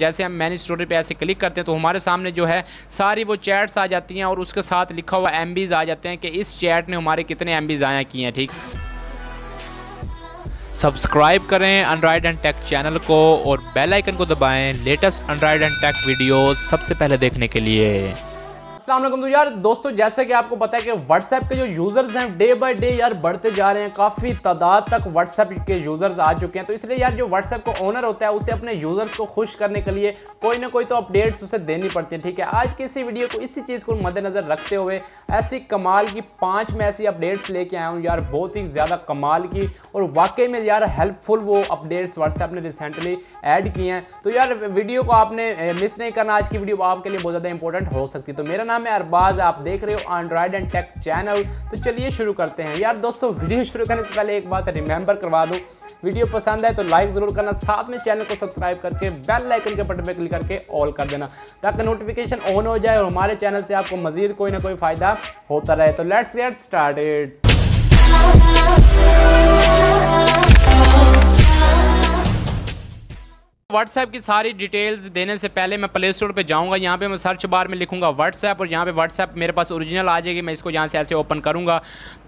जैसे हम manage story पे ऐसे क्लिक करते हैं तो हमारे सामने जो है सारी वो चैट्स आ जाती हैं और उसके साथ लिखा हुआ एम आ जाते हैं कि इस चैट ने हमारे कितने एम बी ज़ाया किए हैं ठीक सब्सक्राइब करें एंड्रॉयड एंड टेक चैनल को और बेल आइकन को दबाएं latest Android and tech videos सबसे पहले देखने के लिए असलम तो यार दोस्तों जैसे कि आपको पता है कि व्हाट्सएप के जो यूज़र्स हैं डे बाय डे यार बढ़ते जा रहे हैं काफ़ी तादाद तक व्हाट्सएप के यूज़र्स आ चुके हैं तो इसलिए यार जो व्हाट्सएप को ओनर होता है उसे अपने यूज़र्स को खुश करने के लिए कोई ना कोई तो अपडेट्स उसे देनी पड़ती है ठीक है आज की इसी वीडियो को इसी चीज़ को मद्देनज़र रखते हुए ऐसी कमाल की पाँच में ऐसी अपडेट्स लेके आया हूँ यार बहुत ही ज़्यादा कमाल की और वाकई में यार हेल्पफुल वो अपडेट्स व्हाट्सएप ने रिसेंटली एड किए हैं तो यार वीडियो को आपने मिस नहीं करना आज की वीडियो आपके लिए बहुत ज़्यादा इंपॉर्टेंट हो सकती है तो मेरा नाम है अरबाज आप देख रहे हो एंड्रॉयड एंड टेक चैनल तो चलिए शुरू करते हैं यार दोस्तों वीडियो शुरू करने से पहले एक बात रिमेंबर करवा दूँ वीडियो पसंद है तो लाइक ज़रूर करना साथ में चैनल को सब्सक्राइब करके बेल आइकन के बटन पर क्लिक करके ऑल कर देना ताकि नोटिफिकेशन ऑन हो जाए और हमारे चैनल से आपको मजीद कोई ना कोई फ़ायदा होता रहे तो लेट्स गेट स्टार्टेड व्हाट्सएप की सारी डिटेल्स देने से पहले मैं प्ले स्टोर पर जाऊँगा यहाँ पर मैं सर्च बार में लिखूँगा व्हाट्सएप और यहाँ पर व्हाट्सएप मेरे पास ओरिजिनल आ जाएगी मैं इसको यहाँ से ऐसे ओपन करूँगा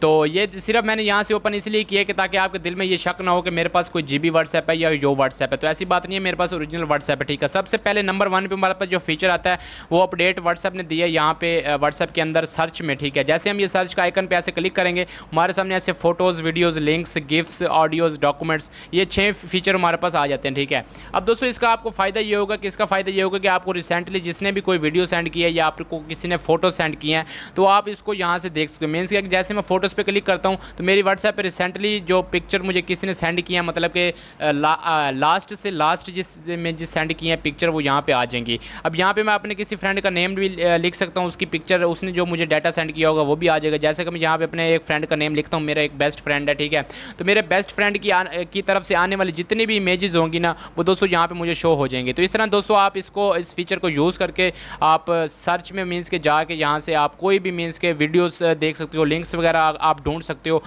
तो ये सिर्फ मैंने यहाँ से ओपन इसलिए किया कि ताकि आपके दिल में ये शक ना हो कि मेरे पास कोई जी बी व्हाट्सएप है या यो व्हाट्सएप है तो ऐसी बात नहीं है मेरे पास ओरिजिनल व्हाट्सएप है ठीक है सबसे पहले नंबर वन पर हमारे पास जो फीचर आता है वो अपडेट व्हाट्सएप ने दिया यहाँ पे व्हाट्सएप के अंदर सर्च में ठीक है जैसे हम ये सर्च का आइकन पर ऐसे क्लिक करेंगे हमारे सामने ऐसे photos videos links gifts audios documents ये छः फीचर हमारे पास आ जाते हैं ठीक है अब दोस्तों दोस्तों इसका आपको फ़ायदा ये होगा कि इसका फ़ायदा ये होगा कि आपको रिसेंटली जिसने भी कोई वीडियो सेंड किया है या आपको किसी ने फोटो सेंड किए हैं तो आप इसको यहाँ से देख सकते हो मीन्स क्या जैसे मैं फोटोज़ पर क्लिक करता हूँ तो मेरी व्हाट्सएप पर रिसेंटली जो पिक्चर मुझे किसी ने सेंड किया है मतलब कि ला, लास्ट से लास्ट जिस में जिस सेंड किए हैं पिक्चर वो यहाँ पर आ जाएंगी अब यहाँ पर मैं अपने किसी फ्रेंड का नेम भी लिख सकता हूँ उसकी पिक्चर उसने जो मुझे डाटा सेंड किया होगा वो भी आ जाएगा जैसे कि मैं यहाँ पर अपने एक फ्रेंड का नेम लिखता हूँ मेरा एक बेस्ट फ्रेंड है ठीक है तो मेरे बेस्ट फ्रेंड की तरफ से आने वाली जितनी भी इमेजेज़ होंगी ना वो दोस्तों यहाँ पे मुझे शो हो जाएंगे तो इस तरह दोस्तों आप इसको इस फीचर को यूज़ करके आप सर्च में मीन्स के जाके यहाँ से आप कोई भी मीन्स के वीडियोस देख सकते हो लिंक्स वगैरह आप ढूंढ सकते हो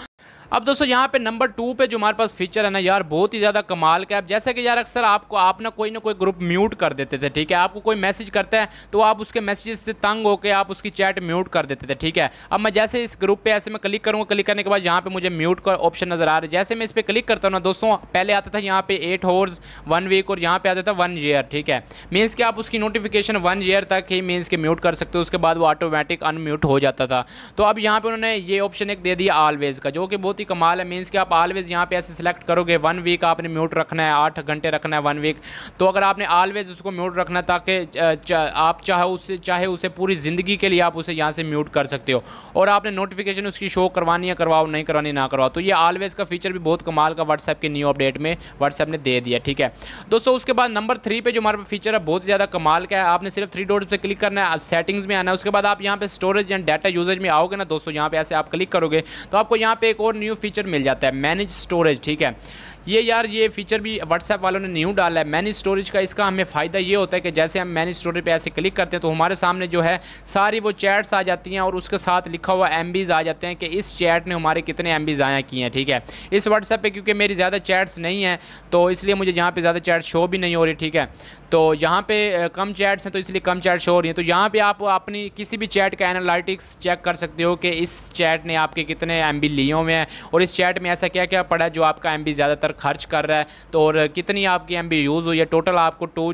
अब दोस्तों यहाँ पे नंबर टू पे जो हमारे पास फीचर है ना यार बहुत ही ज़्यादा कमाल का है जैसे कि यार अक्सर आपको आप ना कोई ना कोई ग्रुप म्यूट कर देते थे ठीक है आपको कोई मैसेज करता है तो आप उसके मैसेजेस से तंग होकर आप उसकी चैट म्यूट कर देते थे ठीक है अब मैं जैसे इस ग्रुप पर ऐसे में क्लिक करूँगा क्लिक करने के बाद यहाँ पर मुझे म्यूट का ऑप्शन नज़र आ रहा है जैसे मैं इस पर क्लिक करता हूँ ना दोस्तों पहले आता था यहाँ पे एट होर्स वन वीक और यहाँ पे आता था वन ईयर ठीक है मीन्स कि आप उसकी नोटिफिकेशन वन ईयर तक ही मीन्स के म्यूट कर सकते हो उसके बाद वो ऑटोमेटिक अनम्यूट हो जाता था तो अब यहाँ पर उन्होंने ये ऑप्शन एक दे दिया ऑलवेज़ का जो कि बहुत बहुत ही कमाल है मीन्स कि आप ऑलवेज़ यहाँ पे ऐसे सिलेक्ट करोगे वन वीक आपने म्यूट रखना है आठ घंटे रखना है वन वीक तो अगर आपने ऑलवेज़ उसको म्यूट रखना ताकि आप चाहे उससे चाहे उसे पूरी ज़िंदगी के लिए आप उसे यहाँ से म्यूट कर सकते हो और आपने नोटिफिकेशन उसकी शो करवानी है करवाओ नहीं करवानी ना करवाओ तो ये ऑलवेज़ का फीचर भी बहुत कमाल का व्हाट्सएप के न्यू अपडेट में व्हाट्सएप ने दे दिया ठीक है दोस्तों उसके बाद नंबर थ्री पे जो हमारे फीचर है बहुत ज़्यादा कमाल का है आपने सिर्फ थ्री डोर पर क्लिक करना है सेटिंग्स में आना है उसके बाद आप यहाँ पे स्टोरेज एंड डाटा यूजेज में आओगे ना दोस्तों यहाँ पे ऐसे आप क्लिक करोगे तो आपको यहाँ पे एक और न्यू न्यू फीचर मिल जाता है मैनेज स्टोरेज ठीक है ये यार ये फीचर भी व्हाट्सएप वालों ने न्यू डाला है मैनी स्टोरेज का इसका हमें फ़ायदा ये होता है कि जैसे हम मैनी स्टोरेज पर ऐसे क्लिक करते हैं तो हमारे सामने जो है सारी वो चैट्स आ जाती हैं और उसके साथ लिखा हुआ एम आ जाते हैं कि इस चैट ने हमारे कितने एम बी किए हैं ठीक है इस व्हाट्सएप पर क्योंकि मेरी ज़्यादा चैट्स नहीं हैं तो इसलिए मुझे यहाँ पर ज़्यादा चैट शो भी नहीं हो रही ठीक है तो यहाँ पर कम चैट्स हैं तो इसलिए कम चैट शो हो रही हैं तो यहाँ पर आप अपनी किसी भी चैट का एनालिटिक्स चेक कर सकते हो कि इस चैट ने आपके कितने एम लिए हुए हैं और इस चैट में ऐसा क्या क्या पड़ा जो आपका एम ज़्यादातर खर्च कर रहा है तो और कितनी आपकी एम यूज़ हुई है टोटल आपको two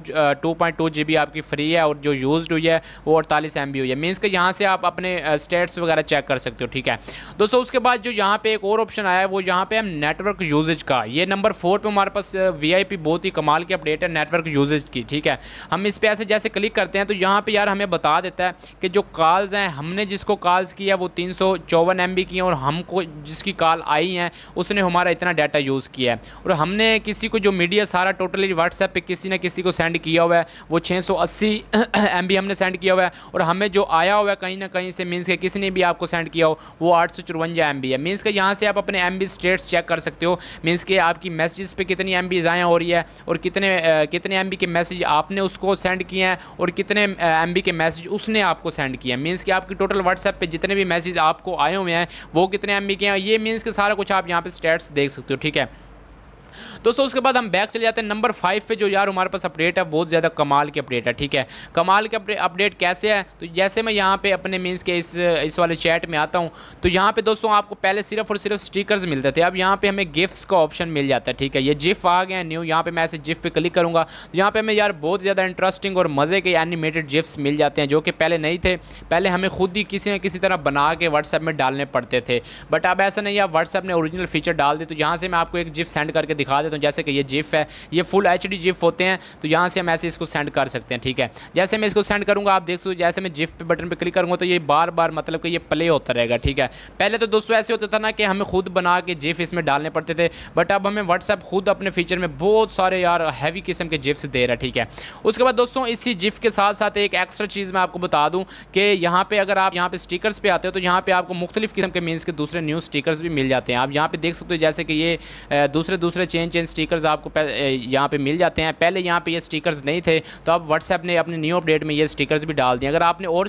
two point two G आपकी फ्री है और जो यूज़ हुई है वो अड़तालीस एम हुई है मीन्स कि यहाँ से आप अपने स्टेट्स uh, वगैरह चेक कर सकते हो ठीक है दोस्तों उसके बाद जो यहाँ पे एक और ऑप्शन आया है वो यहाँ पे हम नेटवर्क यूजेज का ये नंबर फोर पर हमारे पास पी uh, बहुत ही कमाल की अपडेट है नेटवर्क यूजेज की ठीक है हम इस पर ऐसे जैसे क्लिक करते हैं तो यहाँ पर यार हमें बता देता है कि जो कॉल्स हैं हमने जिसको कॉल्स की है वो तीन सौ चौवन एम बी की हैं और हमको जिसकी कॉल आई हैं उसने हमारा इतना डाटा यूज़ किया है और हमने किसी को जो मीडिया सारा टोटली व्हाट्सएप पे किसी ने किसी को सेंड किया हुआ है वो 680 एमबी हमने सेंड किया हुआ है और हमें जो आया हुआ है कहीं ना कहीं से मीन्स के किसी ने भी आपको सेंड किया हो वो आठ सौ एम है मीन्स के यहाँ से आप अपने एम स्टेट्स चेक कर सकते हो मीन्स के आपकी मैसेज पर कितनी एम बी हो रही है और कितने कितने एम के मैसेज आपने उसको सेंड किए हैं और कितने एम के मैसेज उसने आपको सेंड किया है मीन्स कि आपकी टोटल व्हाट्सएप पे जितने भी मैसेज आपको आए हुए हैं वो कितने एम के हैं ये मीन्स के सारा कुछ आप यहाँ पे स्टेट्स देख सकते हो ठीक है दोस्तों उसके बाद हम बैक चले जाते हैं नंबर फाइव पे जो यार हमारे पास अपडेट है बहुत ज़्यादा कमाल की अपडेट है ठीक है कमाल के अपडेट कैसे है तो जैसे मैं यहाँ पे अपने मीन्स के इस इस वाले चैट में आता हूँ तो यहाँ पे दोस्तों आपको पहले सिर्फ और सिर्फ स्टिकर्स मिलते थे अब यहाँ पे हमें गिफ्ट्स का ऑप्शन मिल जाता है ठीक है ये जिफ आ गए न्यू यहाँ पे मैं ऐसे जिफ पे क्लिक करूँगा तो यहाँ पे हमें यार बहुत ज़्यादा इंटरेस्टिंग और मज़े के एनिमेटेड जिफ्ट मिल जाते हैं जो कि पहले नहीं थे पहले हमें खुद ही किसी न किसी तरह बना के व्हाट्सएप में डालने पड़ते थे बट अब ऐसा नहीं है व्हाट्सएप ने ओरिजिनल फीचर डाल दी तो यहाँ से मैं आपको एक जिफ सेंड करके दिखा देता हूँ जैसे कि ये जिफ है ये फुल एच डी जिफ होते हैं तो यहाँ से हम ऐसे इसको सेंड कर सकते हैं ठीक है जैसे मैं इसको सेंड करूँगा आप देख सकते जैसे मैं जिफ पे बटन पर क्लिक करूँगा तो ये बार बार मतलब कि ये प्ले होता रहेगा ठीक है पहले तो दोस्तों ऐसे होता था ना कि हमें खुद बना के जिफ इसमें डालने पड़ते थे बट अब हमें व्हाट्सअप खुद अपने फीचर में बहुत सारे यार हैवी किस्म के जिफ्स दे रहा है ठीक है उसके बाद दोस्तों इसी जिफ के साथ साथ एक एक्स्ट्रा चीज़ मैं आपको बता दूँ कि यहाँ पर अगर आप यहाँ पर स्टिकर्स पे आते हो तो यहाँ पर आपको मुख्तलिफ किस्म के मीन्स के दूसरे न्यू स्टिकर्स भी मिल जाते हैं आप यहाँ पर देख सकते हो जैसे कि ये दूसरे दूसरे चेंज चेंज स्टिकर्स आपको यहाँ पे मिल जाते हैं पहले यहाँ पे ये स्टिकर्स नहीं थे तो आप व्हाट्सएप ने अपने न्यू अपडेट में ये स्टिकर्स भी डाल दिए अगर आपने और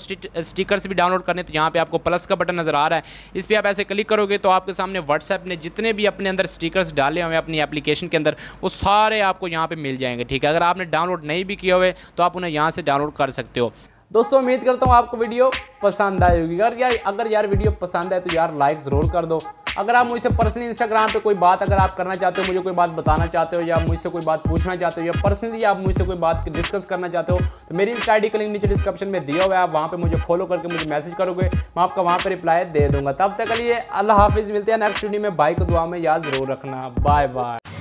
स्टिकर्स भी डाउनलोड करने तो यहाँ पे आपको प्लस का बटन नज़र आ रहा है इस पर आप ऐसे क्लिक करोगे तो आपके सामने व्हाट्सएप ने जितने भी अपने अंदर स्टिकर्स डाले हुए अपनी एप्लीकेशन के अंदर वो सारे आपको यहाँ पर मिल जाएंगे ठीक है अगर आपने डाउनलोड नहीं भी किए हुए तो आप उन्हें यहाँ से डाउनलोड कर सकते हो दोस्तों उम्मीद करता हूँ आपको वीडियो पसंद आई होगी अगर यार अगर यार वीडियो पसंद है तो यार लाइक ज़रूर कर दो अगर आप मुझसे पर्सनली इंस्टाग्राम पे कोई बात अगर आप करना चाहते हो मुझे कोई बात बताना चाहते हो या मुझसे कोई बात पूछना चाहते हो या पर्सनली आप मुझसे कोई बात डिस्कस करना चाहते हो तो मेरी इंस्टा आई का लिंक नीचे डिस्क्रिप्शन में दिया हुआ है आप वहाँ पर मुझे फॉलो करके मुझे मैसेज करोगे मैं आपका वहाँ पर रिप्लाई दे दूँगा तब तक के लिए अल्लाह हाफिज़ मिलते हैं नेक्स्ट वीडियो में बाइक दुआ में याद ज़रूर रखना बाय बाय